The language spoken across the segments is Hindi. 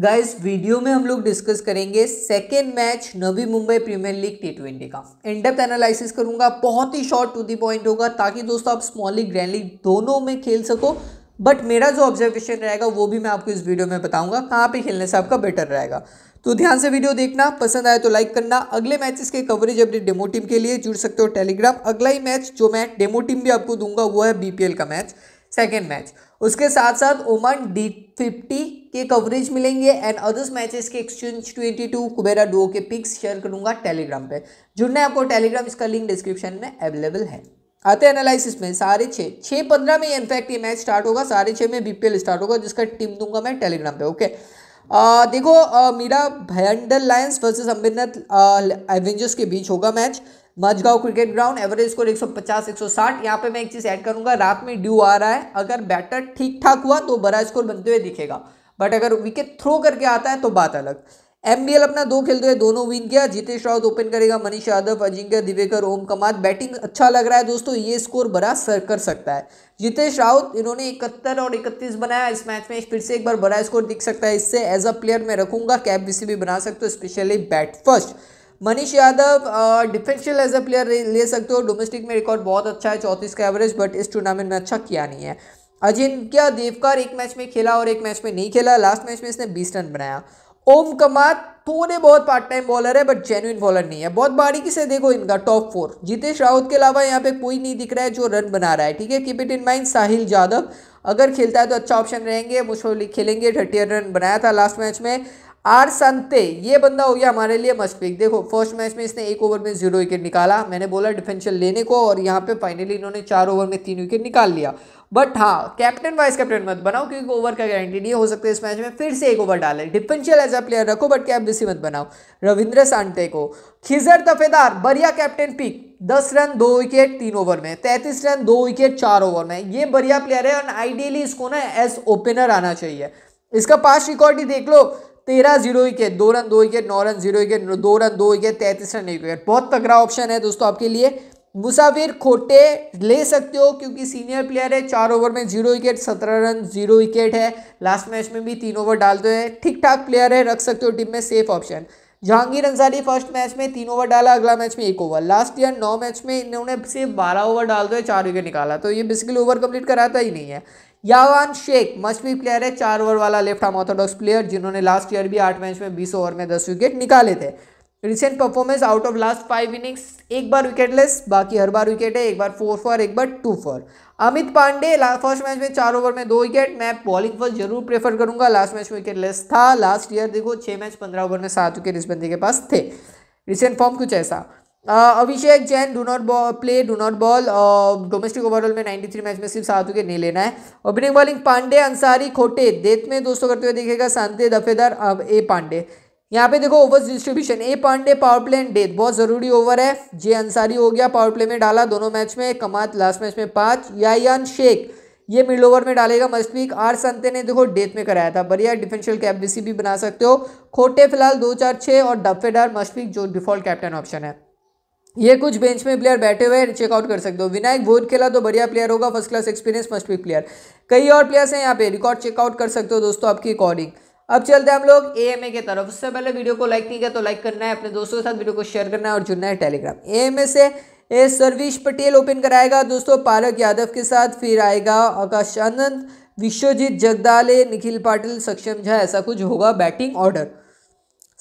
गाइस वीडियो में हम लोग डिस्कस करेंगे second match Navi Mumbai premier league T twenty का इनडेप्थ एनालिसिस करूंगा बहुत ही शॉर्ट टू दी पॉइंट होगा ताकि दोस्तों आप स्मॉल लीग ग्रैंड लीग दोनों में खेल सको बट मेरा जो ऑब्जर्वेशन रहेगा वो भी मैं आपको इस वीडियो में बताऊंगा कहाँ पे खेलने से आपका बेटर रहेगा तो ध्यान से वीडियो देखना पसंद आए तो लाइक करना अगले मैचेस के कवरेज अपनी डेमो टीम के लिए जुड़ सकते हो टेलीग्राम अगला ही मैच जो मैं डेमो टीम भी आपको दूंगा वो है बीपीएल का मैच सेकेंड मैच उसके साथ साथ ओमान डी फिफ्टी के कवरेज मिलेंगे एंड अदर्स मैचेस के एक्सचेंज 22 कुबेरा डुओ के पिक्स शेयर करूंगा टेलीग्राम पे जुड़ना है आपको टेलीग्राम इसका लिंक डिस्क्रिप्शन में अवेलेबल है आते हैं एनालिसिस में सारे छः छः पंद्रह में इनफैक्ट ये मैच स्टार्ट होगा सारे छः में बीपीएल स्टार्ट होगा जिसका टीम दूंगा मैं टेलीग्राम पे ओके आ, देखो आ, Mira Bhayandar lions versus Ambernath avengers के बीच होगा match Mazgaon cricket ground average score 150 160 यहाँ पे मैं एक चीज़ ऐड करूंगा रात में ड्यू आ रहा है अगर बैटर ठीक ठाक हुआ तो बड़ा स्कोर बनते हुए दिखेगा बट अगर विकेट थ्रो करके आता है तो बात अलग एम अपना दो खेलते तो हुए दोनों विन किया जितेश राउत ओपन करेगा मनीष यादव अजिंक्य दिवेकर ओम कमात बैटिंग अच्छा लग रहा है दोस्तों ये स्कोर बड़ा सर कर सकता है जितेश राउत इन्होंने इकहत्तर और इकतीस बनाया इस मैच में फिर से एक बार बड़ा स्कोर दिख सकता है इससे एज अ प्लेयर मैं रखूंगा कैप बीसी भी बना सकते हो specially bat first Manish Yadav differential as a player ले सकते हो डोमेस्टिक में रिकॉर्ड बहुत अच्छा है चौंतीस का एवरेज बट इस टूर्नामेंट में अच्छा किया नहीं है अजिंक्य देवकर एक मैच में खेला और एक मैच में नहीं खेला लास्ट मैच में इसने बीस रन बनाया ओम कमात थोड़े बहुत पार्ट टाइम बॉलर है बट जेन्यून बॉलर नहीं है बहुत बारीकी से देखो इनका टॉप फोर जितेश राउत के अलावा यहाँ पे कोई नहीं दिख रहा है जो रन बना रहा है ठीक है keep it in mind Sahil Yadav अगर खेलता है तो अच्छा ऑप्शन रहेंगे मुश्किल खेलेंगे थर्टी रन बनाया था लास्ट मैच में आर संते ये बंदा हो गया हमारे लिए मस्ट पिक देखो फर्स्ट मैच में इसने एक ओवर में जीरो विकेट निकाला मैंने बोला डिफेंशन लेने को और यहाँ पे फाइनली इन्होंने चार ओवर में तीन विकेट निकाल लिया बट हाँ कैप्टन वाइस कैप्टन मत बनाओ क्योंकि ओवर का गारंटी नहीं हो सकता इस मैच में फिर से एक ओवर डाले डिफेंशियल एज अ प्लेयर रखो बट कैप बिसी मत बनाओ रविंद्र सांटे को खिजर तफेदार बढ़िया कैप्टन पिक दस रन दो विकेट तीन ओवर में तैंतीस रन दो विकेट चार ओवर में ये बढ़िया प्लेयर है और आइडियली इसको ना एज ओपनर आना चाहिए इसका पास रिकॉर्ड ही देख लो तेरह जीरो विकेट दो रन दो विकेट नौ रन जीरो विकेट दो रन दो विकेट तैंतीस रन एक विकेट बहुत तगड़ा ऑप्शन है दोस्तों आपके लिए मुसाफिर खोटे ले सकते हो क्योंकि सीनियर प्लेयर है चार ओवर में जीरो विकेट सत्रह रन जीरो विकेट है लास्ट मैच में भी तीन ओवर डालते हैं ठीक ठाक प्लेयर है रख सकते हो टीम में safe option Jahangir Ansari first match में तीन ओवर डाला अगला मैच में एक ओवर लास्ट ईयर नौ मैच में इन्होंने सिर्फ बारह ओवर डाल दो चार विकेट निकाला तो ये बेसिकली ओवर कंप्लीट कराता ही नहीं है यावान शेख मस्ट भी प्लेयर है चार ओवर वाला लेफ्ट आर्म ऑर्थोडॉक्स प्लेयर जिन्होंने लास्ट ईयर भी आठ मैच में बीस ओवर में दस विकेट निकाले थे recent performance out of last five innings एक बार विकेटलेस बाकी हर बार विकेट है एक बार फोर फॉर एक बार two for Amit Pandey first match में चार ओवर में दो विकेट मैं बॉलिंग फर्स्ट जरूर प्रेफर करूंगा लास्ट मैच में विकेट लेस था लास्ट ईयर देखो छह मैच पंद्रह ओवर में सात विकेट इस बंदे के पास थे रिसेंट फॉर्म कुछ ऐसा Abhishek Jain do not bowl play do not bowl domestic overall में 93 मैच में सिर्फ सात विकेट नहीं लेना है ओपनिंग बॉलिंग पांडे अंसारी खोटे देत में दोस्तों करते हुए देखेगा सांते दफेदार अब ए पांडे यहाँ पे देखो over distribution A Pandey power play and death बहुत जरूरी ओवर है जे अंसारी हो गया पावर प्ले में डाला दोनों मैच में कमात लास्ट मैच में पांच यान शेख ये मिड ओवर में डालेगा मस्टवीक आर संते ने देखो डेथ में कराया था बढ़िया डिफेंशियल कैपबिसी भी बना सकते हो खोटे फिलहाल दो चार छः और डफेडार मस्टवीक जो डिफॉल्ट कैप्टन ऑप्शन है ये कुछ बेंच में प्लेयर बैठे हुए हैं चेकआउट कर सकते हो विनायक भोज खेला तो बढ़िया प्लेयर होगा first class experience must be player कई और प्लेयर्स हैं यहाँ पे रिकॉर्ड चेकआउट कर सकते हो दोस्तों आपकी अकॉर्डिंग अब चलते हैं हम लोग ए के तरफ उससे पहले वीडियो को लाइक नहीं किया तो लाइक करना है अपने दोस्तों के साथ वीडियो को शेयर करना है और जुड़ना है टेलीग्राम ए से ए सर्विश पटेल ओपन कराएगा दोस्तों पारक यादव के साथ फिर आएगा आकाश आनंद विश्वजीत जगदाले निखिल पाटिल सक्षम झा ऐसा कुछ होगा बैटिंग ऑर्डर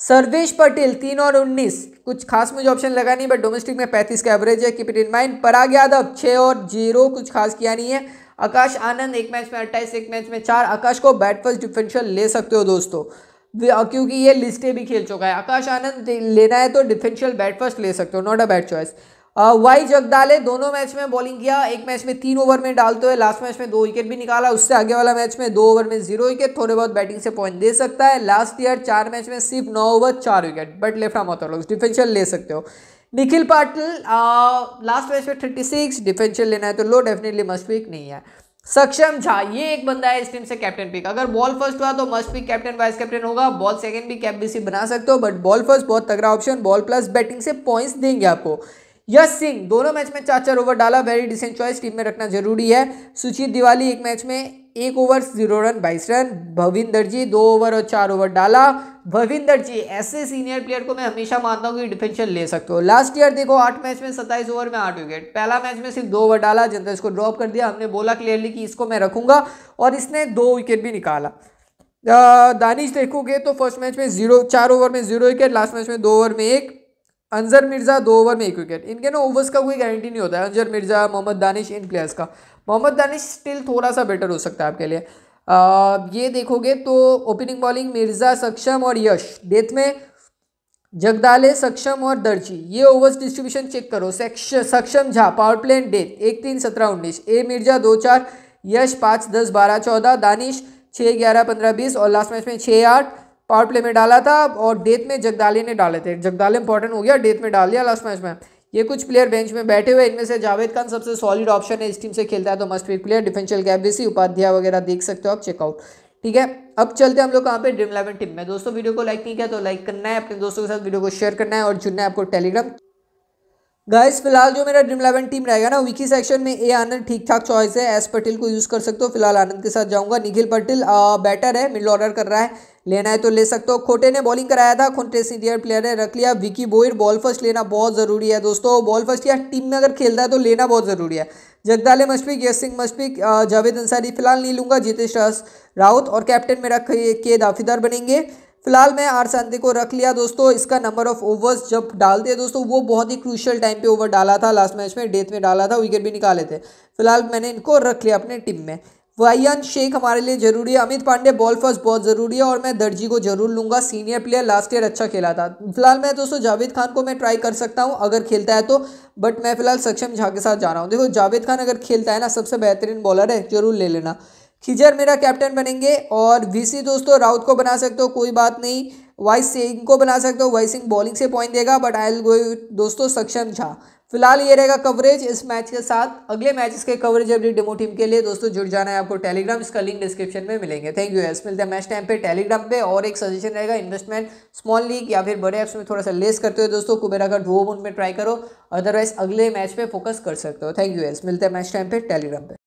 सर्वेश पटेल तीन और उन्नीस कुछ खास मुझे ऑप्शन लगा नहीं बट डोमेस्टिक में पैंतीस का एवरेज है keep it in mind Parag Yadav छः और जीरो कुछ खास किया नहीं है आकाश आनंद एक मैच में अट्ठाईस एक मैच में चार आकाश को बैट फर्स्ट डिफेंशियल ले सकते हो दोस्तों क्योंकि ये लिस्टें भी खेल चुका है आकाश आनंद लेना है तो डिफेंशियल बैट फर्स्ट ले सकते हो not a bad choice Y Jagdale दोनों मैच में बॉलिंग किया एक मैच में तीन ओवर में डालते हुए लास्ट मैच में दो विकेट भी निकाला उससे आगे वाला मैच में दो ओवर में जीरो विकेट थोड़े बहुत बैटिंग से पॉइंट दे सकता है लास्ट ईयर चार मैच में सिर्फ नौ ओवर चार विकेट बट लेफ्ट आर्म लोग डिफेंशियल ले सकते हो निखिल पाटिल लास्ट मैच में थर्टी सिक्स डिफेंशियल लेना है तो लो डेफिनेटली पिक नहीं है सक्षम झा ये एक बंदा है इस टीम से कैप्टन पिक अगर बॉल फर्स्ट हुआ तो must pick captain vice captain होगा बॉल सेकंड भी कैपबीसी बना सकते हो बट बॉल फर्स्ट बहुत तगड़ा ऑप्शन बॉल प्लस बैटिंग से पॉइंट्स देंगे आपको यश सिंह दोनों मैच में चार चार ओवर डाला वेरी डिसेंट चॉइस टीम में रखना जरूरी है सुचित दिवाली एक मैच में एक ओवर जीरो रन बाईस रन भविंदर जी दो ओवर और चार ओवर डाला भविंदर जी ऐसे सीनियर प्लेयर को मैं हमेशा मानता हूँ कि डिफेंशन ले सकते हो लास्ट ईयर देखो आठ मैच में सत्ताईस ओवर में आठ विकेट पहला मैच में सिर्फ दो ओवर डाला जनता इसको ड्रॉप कर दिया हमने बोला क्लियरली कि इसको मैं रखूंगा और इसने दो विकेट भी निकाला दानिश देखोगे तो फर्स्ट मैच में जीरो चार ओवर में जीरो विकेट लास्ट मैच में दो ओवर में एक अंजर मिर्ज़ा दो ओवर में एक विकेट इनके ना ओवर्स का कोई गारंटी नहीं होता है अंजर मिर्ज़ा मोहम्मद दानिश इन प्लेयर्स का मोहम्मद दानिश स्टिल थोड़ा सा बेटर हो सकता है आपके लिए आ, ये देखोगे तो ओपनिंग बॉलिंग मिर्ज़ा सक्षम और यश डेथ में जगदाले सक्षम और दर्जी ये ओवर्स डिस्ट्रीब्यूशन चेक करो सक्षम झा पावर प्लेन डेथ एक तीन सत्रह उन्नीस ए मिर्जा दो चार यश पाँच दस बारह चौदह दानिश छः ग्यारह पंद्रह बीस और लास्ट मैच में छः आठ पावर प्ले में डाला था और डेथ में जगदाले ने डाले थे जगदाले इंपॉर्टेंट हो गया डेथ में डाल दिया लास्ट मैच में ये कुछ प्लेयर बेंच में बैठे हुए इनमें से जावेद खान सबसे सॉलिड ऑप्शन है इस टीम से खेलता है तो must pick player differential capability Upadhyay वगैरह देख सकते हो आप चेकआउट ठीक है अब चलते हैं हम लोग कहाँ पे ड्रीम इलेवन टीम में दोस्तों वीडियो को लाइक नहीं किया तो लाइक करना है अपने दोस्तों के साथ वीडियो को शेयर करना है और जुड़ना है आपको टेलीग्राम गाइस फिलहाल जो मेरा ड्रीम इलेवन टीम रहेगा ना विकी सेक्शन में ए आनंद ठीक ठाक चॉइस है एस पटेल को यूज़ कर सकते हो फिलहाल आनंद के साथ जाऊंगा निखिल पटेल बेटर है मिडल ऑर्डर कर रहा है लेना है तो ले सकते हो खोटे ने बॉलिंग कराया था खोटे सीनियर प्लेयर ने रख लिया विकी बोइर बॉल फर्स्ट लेना बहुत ज़रूरी है दोस्तों बॉल फर्स्ट या टीम में अगर खेलता है तो लेना बहुत ज़रूरी है जगदाले मशफिक यश सिंह मशफिक जावेद अंसारी फिलहाल नहीं लूंगा जितेश राउत और कैप्टन मेरा के दाफीदार बनेंगे फिलहाल मैं आर सांते को रख लिया दोस्तों इसका नंबर ऑफ ओवर्स जब डालते हैं दोस्तों वो बहुत ही क्रूशियल टाइम पे ओवर डाला था लास्ट मैच में डेथ में डाला था विकेट भी निकाले थे फिलहाल मैंने इनको रख लिया अपने टीम में वायन शेख हमारे लिए जरूरी है अमित पांडे बॉल फर्स्ट बहुत ज़रूरी है और मैं दर्जी को जरूर लूँगा सीनियर प्लेयर लास्ट ईयर अच्छा खेला था फिलहाल मैं दोस्तों जावेद खान को मैं ट्राई कर सकता हूँ अगर खेलता है तो बट मैं फिलहाल सक्षम झा के साथ जा रहा हूँ देखो जावेद खान अगर खेलता है ना सबसे बेहतरीन बॉलर है जरूर ले लेना खिजर मेरा कैप्टन बनेंगे और वी दोस्तों राउत को बना सकते हो कोई बात नहीं वाई सिंह को बना सकते हो वाई सिंह बॉलिंग से पॉइंट देगा बट आई एल गो दोस्तों सक्षम झा फिलहाल ये रहेगा कवरेज इस मैच के साथ अगले मैच के कवरेज अपनी डेमो टीम के लिए दोस्तों जुड़ जाना है आपको टेलीग्राम इसका लिंक डिस्क्रिप्शन में मिलेंगे थैंक यू एस मिलते हैं मैच टाइम पे टेलीग्राम पे और एक सजेशन रहेगा इन्वेस्टमेंट स्मॉल लीग या फिर बड़े ऐप्स में थोड़ा सा लेस करते हो दोस्तों कुबेरा का ड्रो उनमें ट्राई करो अदरवाइज अगले मैच पर फोकस कर सकते हो थैंक यू एस मिलते हैं मैच टाइम पे टेलीग्राम पर